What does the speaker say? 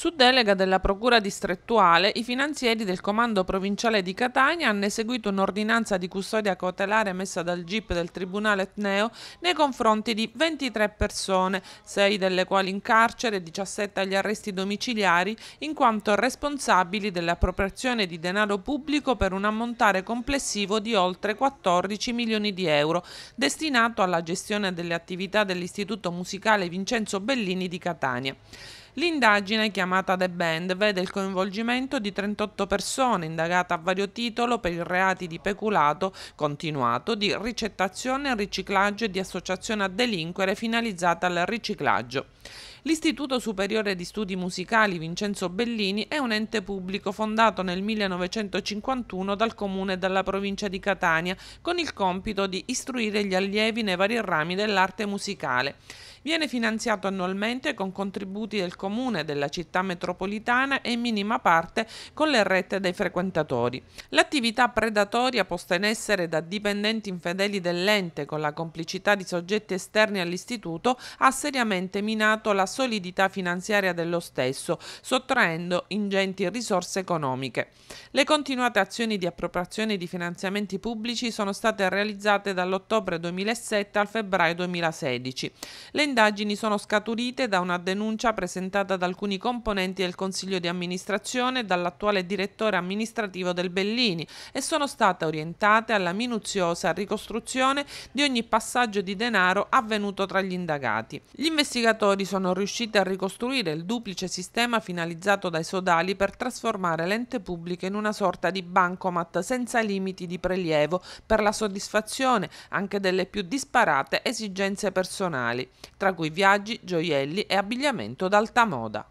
Su delega della Procura distrettuale, i finanzieri del Comando Provinciale di Catania hanno eseguito un'ordinanza di custodia cautelare messa dal GIP del Tribunale Etneo nei confronti di 23 persone, 6 delle quali in carcere e 17 agli arresti domiciliari, in quanto responsabili dell'appropriazione di denaro pubblico per un ammontare complessivo di oltre 14 milioni di euro, destinato alla gestione delle attività dell'Istituto Musicale Vincenzo Bellini di Catania. L'indagine, chiamata The Band, vede il coinvolgimento di 38 persone indagate a vario titolo per i reati di peculato continuato, di ricettazione, riciclaggio e di associazione a delinquere finalizzata al riciclaggio. L'Istituto Superiore di Studi Musicali Vincenzo Bellini è un ente pubblico fondato nel 1951 dal comune della provincia di Catania con il compito di istruire gli allievi nei vari rami dell'arte musicale. Viene finanziato annualmente con contributi del comune, della città metropolitana e in minima parte con le rette dei frequentatori. L'attività predatoria posta in essere da dipendenti infedeli dell'ente con la complicità di soggetti esterni all'istituto ha seriamente minato la solidità finanziaria dello stesso, sottraendo ingenti risorse economiche. Le continuate azioni di appropriazione di finanziamenti pubblici sono state realizzate dall'ottobre 2007 al febbraio 2016. Le indagini sono scaturite da una denuncia presentata da alcuni componenti del Consiglio di amministrazione e dall'attuale direttore amministrativo del Bellini e sono state orientate alla minuziosa ricostruzione di ogni passaggio di denaro avvenuto tra gli indagati. Gli investigatori sono riusciti a ricostruire il duplice sistema finalizzato dai sodali per trasformare l'ente pubblico in una sorta di bancomat senza limiti di prelievo per la soddisfazione anche delle più disparate esigenze personali tra cui viaggi, gioielli e abbigliamento d'alta moda.